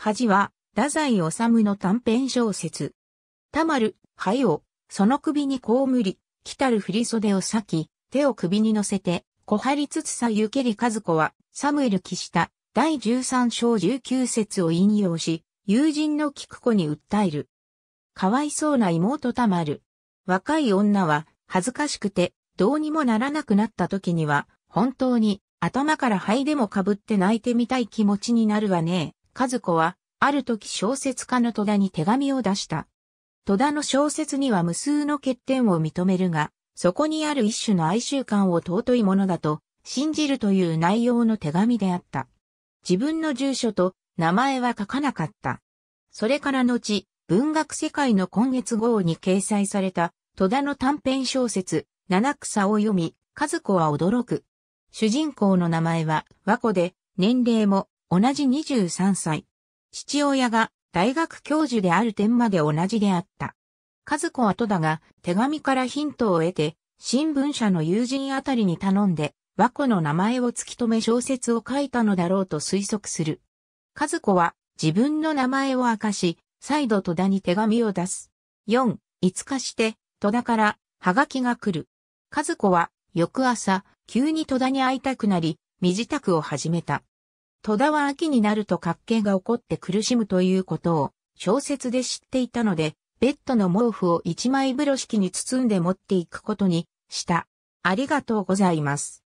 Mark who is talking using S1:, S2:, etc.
S1: 恥は、太宰治の短編小説。たまる、灰
S2: を、その首にこうむり、来たる振り袖を裂き、手を首に乗せて、小張つつさゆけり和子は、サムエル記した第13章19節を引用し、友人の菊子に訴える。かわいそうな妹たまる。若い女は、恥ずかしくて、どうにもならなくなった時には、本当に、頭から灰でもかぶって泣いてみたい気持ちになるわね。和子は、ある時小説家の戸田に手紙を出した。戸田の小説には無数の欠点を認めるが、そこにある一種の哀愁感を尊いものだと、信じるという内容の手紙であった。自分の住所と名前は書かなかった。それから後、文学世界の今月号に掲載された、戸田の短編小説、七草を読み、和子は驚く。主人公の名前は和子で、年齢も同じ23歳。父親が大学教授である点まで同じであった。和子は戸田が手紙からヒントを得て、新聞社の友人あたりに頼んで、和子の名前を突き止め小説を書いたのだろうと推測する。和子は自分の名前を明かし、再度戸田に手紙を出す。4、5日して戸田からハガキが来る。和子は翌朝、急に戸田に会いたくなり、身支度を始めた。戸田は秋になると活気が起こって苦しむということを小説で知っていたので、ベッドの毛布を一
S1: 枚風呂敷に包んで持っていくことにした。ありがとうございます。